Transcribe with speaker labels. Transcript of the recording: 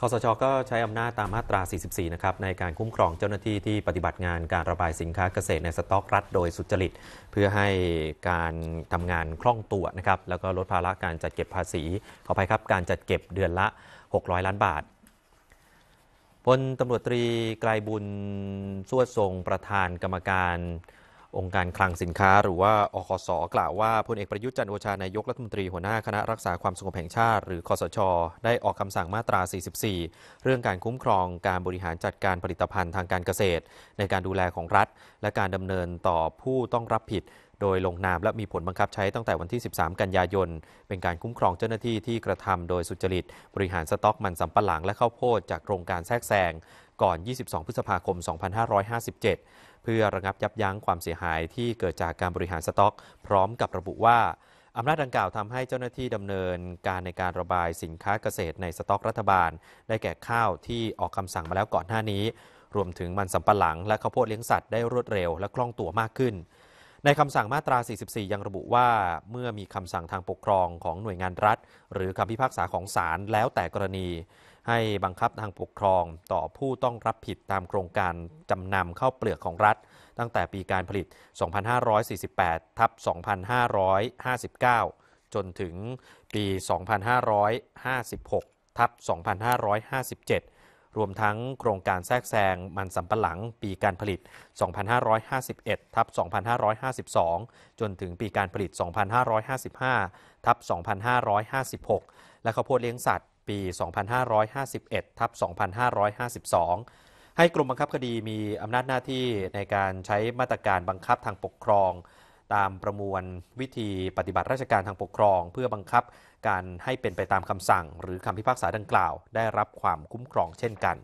Speaker 1: คอสชก็ใช้อำนาจตามมาตรา 44 นะครับ ในการคุ้มครองเจ้าหน้าที่ที่ปฏิบัติงานการระบายสินค้าเกษตรในสต็อกรัฐ โดยสุจริต เพื่อให้การทำงานคล่องตัวนะครับ แล้วก็ลดภาระการจัดเก็บภาษีขออภัยครับการจัดเก็บเดือนละ 600 ล้านบาทพลตำรวจตรีไกลบุญสวดทรงประธานกรรมการองค์การคลังสินค้าหรือว่าอคสกล่าวว่าพลเอกประยุทธ์จันโอชานายกรัฐมนตรีหัวหน้าคณะรักษาความสงบแห่งชาติหรือคอสช ได้ออกคำสั่งมาตรา 44 เรื่องการคุ้มครองการบริหารจัดการผลิตภัณฑ์ทางการเกษตร ในการดูแลของรัฐ และการดำเนินต่อผู้ต้องรับผิด โดยลงนามและมีผลบังคับใช้ตั้งแต่วันที่ 13 กันยายนเป็นการคุ้มครองเจ้าหน้าที่ที่กระทำโดยสุจริต บริหารสต็อกมันสำปะหลัง และข้าวโพดจากโครงการแทรกแซงก่อน 22 พฤษภาคม 2557 เพื่อระงับยับยั้งความเสียหายที่เกิดจากการบริหารสต็อก พร้อมกับระบุว่า อำนาจดังกล่าวทำให้เจ้าหน้าที่ดำเนินการในการระบายสินค้าเกษตรในสต็อกรัฐบาล ได้แก่ข้าวที่ออกคำสั่งมาแล้วก่อนหน้านี้ รวมถึงมันสำปะหลังและข้าวโพดเลี้ยงสัตว์ได้รวดเร็วและคล่องตัวมากขึ้นในคำสั่งมาตรา 44 ยังระบุว่า เมื่อมีคำสั่งทางปกครองของหน่วยงานรัฐ หรือคำพิพากษาของศาลแล้วแต่กรณีให้บังคับทางปกครองต่อผู้ต้องรับผิดตามโครงการจำนำเข้าเปลือกของรัฐ ตั้งแต่ปีการผลิต 2548 ทับ 2559 จนถึงปี 2556 ทับ 2557รวมทั้งโครงการแทรกแซงมันสำปะหลังปีการผลิต 2551 ทับ2552 จนถึงปีการผลิต 2555 ทับ2556 และข้าวโพดเลี้ยงสัตว์ปี 2551 ทับ2552 ให้กลุ่มบังคับคดีมีอำนาจหน้าที่ในการใช้มาตรการบังคับทางปกครองตามประมวลวิธีปฏิบัติราชการทางปกครองเพื่อบังคับการให้เป็นไปตามคำสั่ง หรือคำพิพากษาดังกล่าวได้รับความคุ้มครองเช่นกัน